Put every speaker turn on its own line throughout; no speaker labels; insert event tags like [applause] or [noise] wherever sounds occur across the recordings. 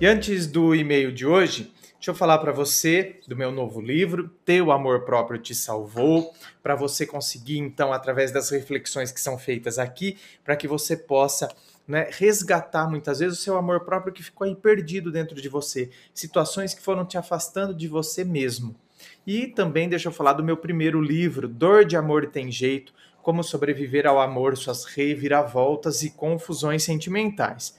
E antes do e-mail de hoje, deixa eu falar para você do meu novo livro, Teu Amor Próprio Te Salvou, para você conseguir, então, através das reflexões que são feitas aqui, para que você possa né, resgatar muitas vezes o seu amor próprio que ficou aí perdido dentro de você, situações que foram te afastando de você mesmo. E também deixa eu falar do meu primeiro livro, Dor de Amor Tem Jeito, como sobreviver ao amor, suas reviravoltas e confusões sentimentais.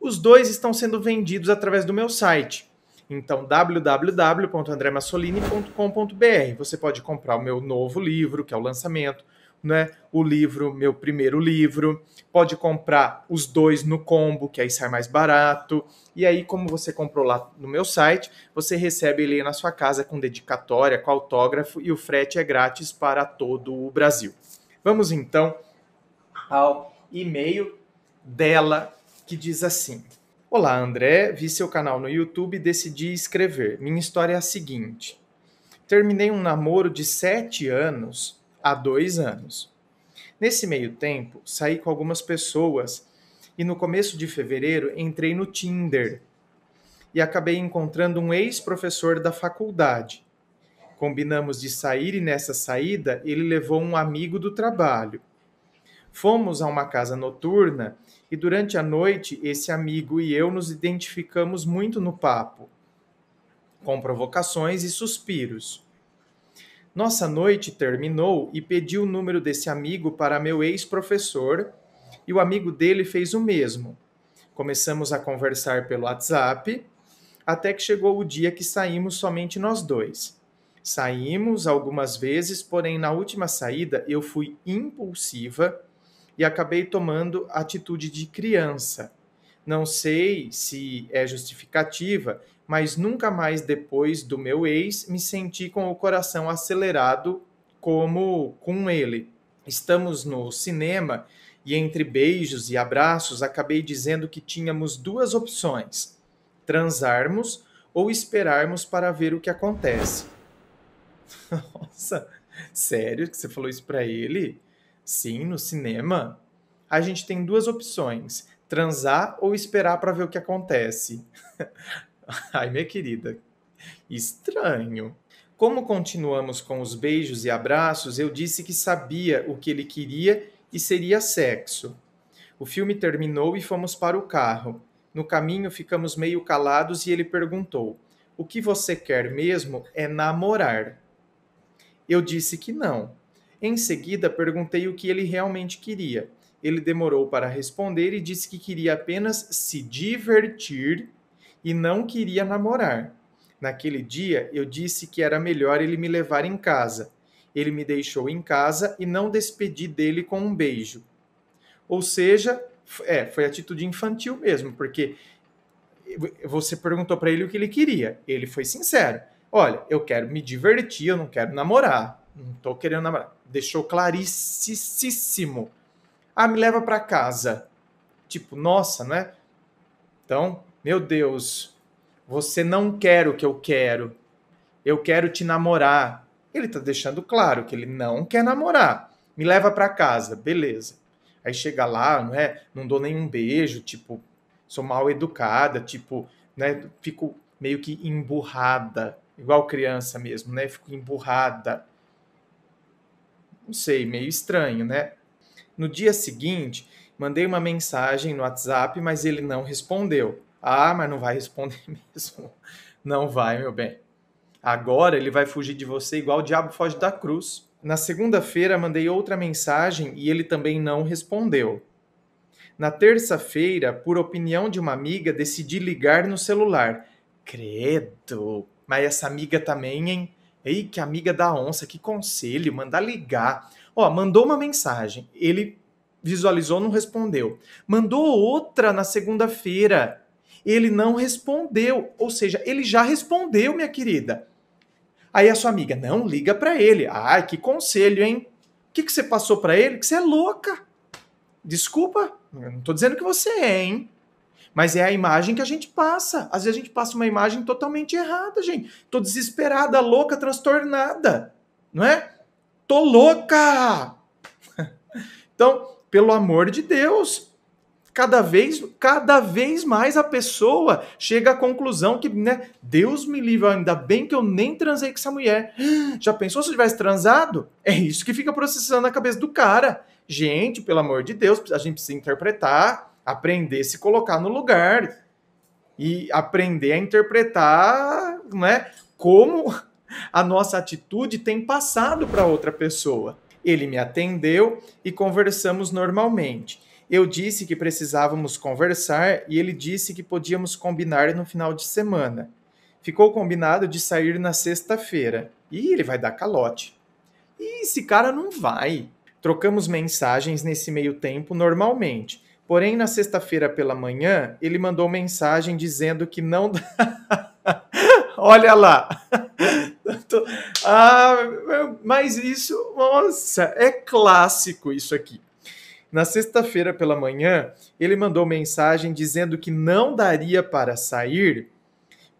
Os dois estão sendo vendidos através do meu site. Então, www.andremassolini.com.br. Você pode comprar o meu novo livro, que é o lançamento, né? o livro, meu primeiro livro. Pode comprar os dois no combo, que aí sai mais barato. E aí, como você comprou lá no meu site, você recebe ele na sua casa com dedicatória, com autógrafo e o frete é grátis para todo o Brasil. Vamos então ao e-mail dela, que diz assim: Olá, André, vi seu canal no YouTube e decidi escrever. Minha história é a seguinte: terminei um namoro de sete anos há dois anos. Nesse meio tempo, saí com algumas pessoas e no começo de fevereiro entrei no Tinder e acabei encontrando um ex-professor da faculdade. Combinamos de sair e nessa saída ele levou um amigo do trabalho. Fomos a uma casa noturna e durante a noite esse amigo e eu nos identificamos muito no papo, com provocações e suspiros. Nossa noite terminou e pedi o número desse amigo para meu ex-professor e o amigo dele fez o mesmo. Começamos a conversar pelo WhatsApp até que chegou o dia que saímos somente nós dois. Saímos algumas vezes, porém na última saída eu fui impulsiva e acabei tomando atitude de criança. Não sei se é justificativa, mas nunca mais depois do meu ex me senti com o coração acelerado como com ele. Estamos no cinema e, entre beijos e abraços, acabei dizendo que tínhamos duas opções: transarmos ou esperarmos para ver o que acontece. [laughs] Nossa, sério que você falou isso para ele? Sim, no cinema, a gente tem duas opções: transar ou esperar para ver o que acontece. [laughs] Ai, minha querida, estranho. Como continuamos com os beijos e abraços, eu disse que sabia o que ele queria e seria sexo. O filme terminou e fomos para o carro. No caminho ficamos meio calados e ele perguntou: O que você quer mesmo é namorar? Eu disse que não em seguida, perguntei o que ele realmente queria. Ele demorou para responder e disse que queria apenas se divertir e não queria namorar. Naquele dia, eu disse que era melhor ele me levar em casa. Ele me deixou em casa e não despedi dele com um beijo. Ou seja, é, foi atitude infantil mesmo, porque você perguntou para ele o que ele queria. Ele foi sincero. Olha, eu quero me divertir, eu não quero namorar não tô querendo namorar. Deixou claríssimo. Ah, me leva para casa. Tipo, nossa, né? Então, meu Deus, você não quer o que eu quero. Eu quero te namorar. Ele tá deixando claro que ele não quer namorar. Me leva para casa, beleza. Aí chega lá, não é? Não dou nenhum beijo, tipo, sou mal educada, tipo, né? Fico meio que emburrada, igual criança mesmo, né? Fico emburrada não sei, meio estranho, né? No dia seguinte, mandei uma mensagem no WhatsApp, mas ele não respondeu. Ah, mas não vai responder [laughs] mesmo. Não vai, meu bem. Agora ele vai fugir de você igual o diabo foge da cruz. Na segunda-feira, mandei outra mensagem e ele também não respondeu. Na terça-feira, por opinião de uma amiga, decidi ligar no celular. Credo! Mas essa amiga também, hein? Ei, que amiga da onça, que conselho, mandar ligar. Ó, mandou uma mensagem, ele visualizou, não respondeu. Mandou outra na segunda-feira, ele não respondeu. Ou seja, ele já respondeu, minha querida. Aí a sua amiga, não, liga para ele. Ai, que conselho, hein? O que, que você passou para ele? Que você é louca. Desculpa, não tô dizendo que você é, hein? Mas é a imagem que a gente passa. Às vezes a gente passa uma imagem totalmente errada, gente. Tô desesperada, louca, transtornada. Não é? Tô louca! [laughs] Então, pelo amor de Deus, cada vez, cada vez mais a pessoa chega à conclusão que, né, Deus me livre, ainda bem que eu nem transei com essa mulher. [gasps] Já pensou se eu tivesse transado? É isso que fica processando na cabeça do cara. Gente, pelo amor de Deus, a gente precisa interpretar aprender a se colocar no lugar e aprender a interpretar, né, como a nossa atitude tem passado para outra pessoa. Ele me atendeu e conversamos normalmente. Eu disse que precisávamos conversar e ele disse que podíamos combinar no final de semana. Ficou combinado de sair na sexta-feira. E ele vai dar calote. E esse cara não vai. Trocamos mensagens nesse meio tempo normalmente. Porém, na sexta-feira pela manhã, ele mandou mensagem dizendo que não. [laughs] Olha lá! [laughs] ah, mas isso, nossa, é clássico isso aqui. Na sexta-feira pela manhã, ele mandou mensagem dizendo que não daria para sair,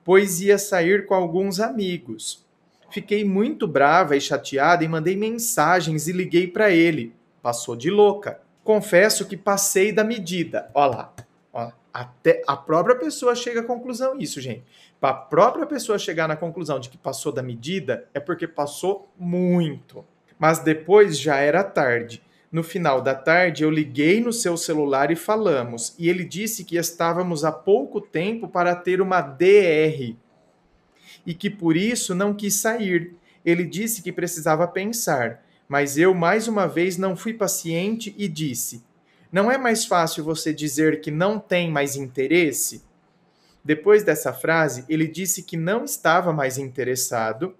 pois ia sair com alguns amigos. Fiquei muito brava e chateada e mandei mensagens e liguei para ele. Passou de louca confesso que passei da medida. Olha lá. Ó, até a própria pessoa chega à conclusão isso, gente. Para a própria pessoa chegar na conclusão de que passou da medida é porque passou muito. Mas depois já era tarde. No final da tarde, eu liguei no seu celular e falamos, e ele disse que estávamos há pouco tempo para ter uma DR e que por isso não quis sair. Ele disse que precisava pensar. Mas eu mais uma vez não fui paciente e disse: Não é mais fácil você dizer que não tem mais interesse? Depois dessa frase, ele disse que não estava mais interessado.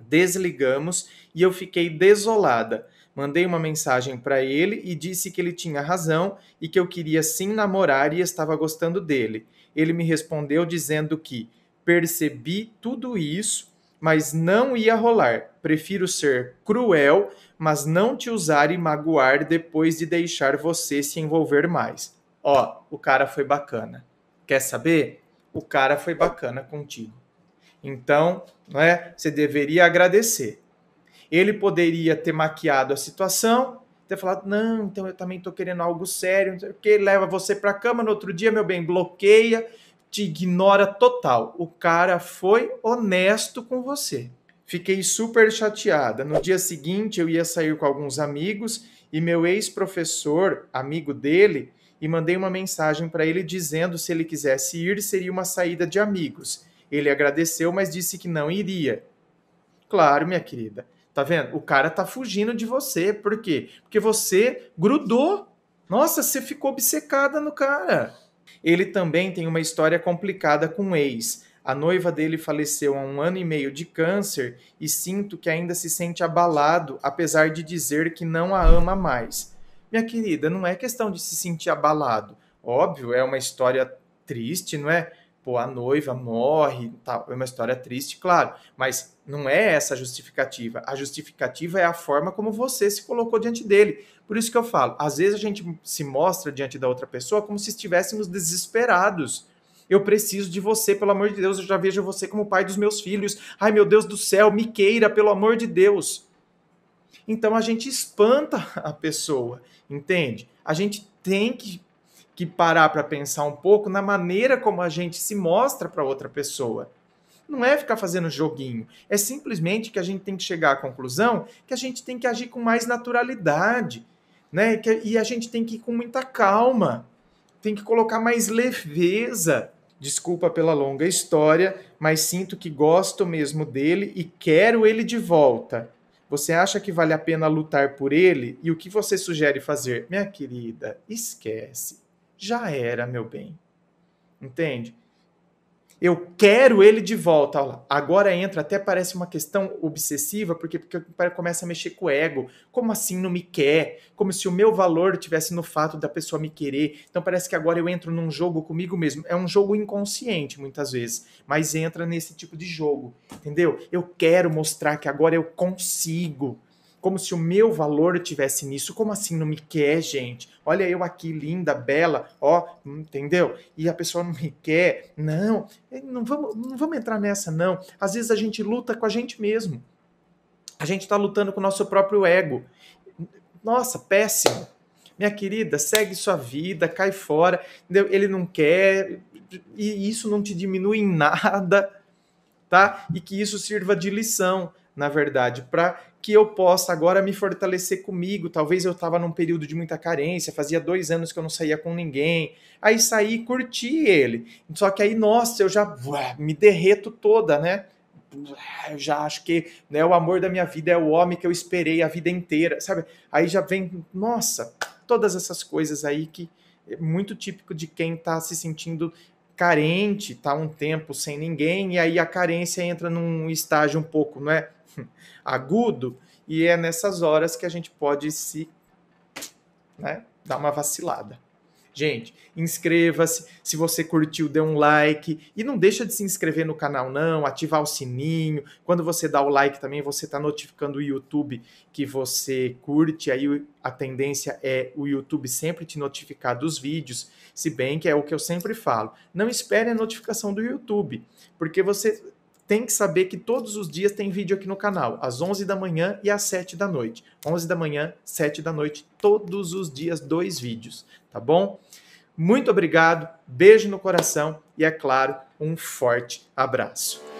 Desligamos e eu fiquei desolada. Mandei uma mensagem para ele e disse que ele tinha razão e que eu queria sim namorar e estava gostando dele. Ele me respondeu dizendo que percebi tudo isso mas não ia rolar. Prefiro ser cruel, mas não te usar e magoar depois de deixar você se envolver mais. Ó, o cara foi bacana. Quer saber? O cara foi bacana contigo. Então, não é? Você deveria agradecer. Ele poderia ter maquiado a situação, ter falado: "Não, então eu também tô querendo algo sério", não sei o que, leva você para cama no outro dia, meu bem, bloqueia te ignora total. O cara foi honesto com você. Fiquei super chateada. No dia seguinte, eu ia sair com alguns amigos e meu ex-professor, amigo dele, e mandei uma mensagem para ele dizendo se ele quisesse ir, seria uma saída de amigos. Ele agradeceu, mas disse que não iria. Claro, minha querida. Tá vendo? O cara tá fugindo de você. Por quê? Porque você grudou. Nossa, você ficou obcecada no cara. Ele também tem uma história complicada com o ex. A noiva dele faleceu há um ano e meio de câncer e sinto que ainda se sente abalado, apesar de dizer que não a ama mais. Minha querida, não é questão de se sentir abalado. Óbvio, é uma história triste, não é? Pô, a noiva morre, tal. É uma história triste, claro. Mas não é essa a justificativa. A justificativa é a forma como você se colocou diante dele. Por isso que eu falo, às vezes a gente se mostra diante da outra pessoa como se estivéssemos desesperados. Eu preciso de você, pelo amor de Deus, eu já vejo você como pai dos meus filhos. Ai, meu Deus do céu, me queira, pelo amor de Deus. Então a gente espanta [laughs] a pessoa, entende? A gente tem que, que parar para pensar um pouco na maneira como a gente se mostra para outra pessoa. Não é ficar fazendo joguinho. É simplesmente que a gente tem que chegar à conclusão que a gente tem que agir com mais naturalidade, né? E a gente tem que ir com muita calma, tem que colocar mais leveza. Desculpa pela longa história, mas sinto que gosto mesmo dele e quero ele de volta. Você acha que vale a pena lutar por ele? E o que você sugere fazer? Minha querida, esquece. Já era, meu bem. Entende? eu quero ele de volta. Olha Agora entra, até parece uma questão obsessiva, porque, porque começa a mexer com o ego. Como assim não me quer? Como se o meu valor tivesse no fato da pessoa me querer. Então parece que agora eu entro num jogo comigo mesmo. É um jogo inconsciente, muitas vezes, mas entra nesse tipo de jogo, entendeu? Eu quero mostrar que agora eu consigo como se o meu valor tivesse nisso. Como assim não me quer, gente? Olha eu aqui, linda, bela, ó, entendeu? E a pessoa não me quer. Não, eh, não vamos, não vamos entrar nessa, não. Às vezes a gente luta com a gente mesmo. A gente está lutando com o nosso próprio ego. Nossa, péssimo. Minha querida, segue sua vida, cai fora. Entendeu? Ele não quer, e isso não te diminui em nada, tá? E que isso sirva de lição, na verdade, para que eu possa agora me fortalecer comigo. Talvez eu estava num período de muita carência, fazia dois anos que eu não saía com ninguém. Aí saí e curti ele. Só que aí, nossa, eu já me derreto toda, né? Eu já acho que né, o amor da minha vida é o homem que eu esperei a vida inteira, sabe? Aí já vem, nossa, todas essas coisas aí que é muito típico de quem está se sentindo carente, tá um tempo sem ninguém, e aí a carência entra num estágio um pouco, não é? [laughs] agudo, e é nessas horas que a gente pode se né, dar uma vacilada. Gente, inscreva-se. Se você curtiu, dê um like. E não deixa de se inscrever no canal, não. Ativar o sininho. Quando você dá o like também, você está notificando o YouTube que você curte. Aí a tendência é o YouTube sempre te notificar dos vídeos. Se bem que é o que eu sempre falo. Não espere a notificação do YouTube. Porque você tem que saber que todos os dias tem vídeo aqui no canal, às 11 da manhã e às 7 da noite. 11 da manhã, 7 da noite, todos os dias, dois vídeos, tá bom? Muito obrigado, beijo no coração e, é claro, um forte abraço.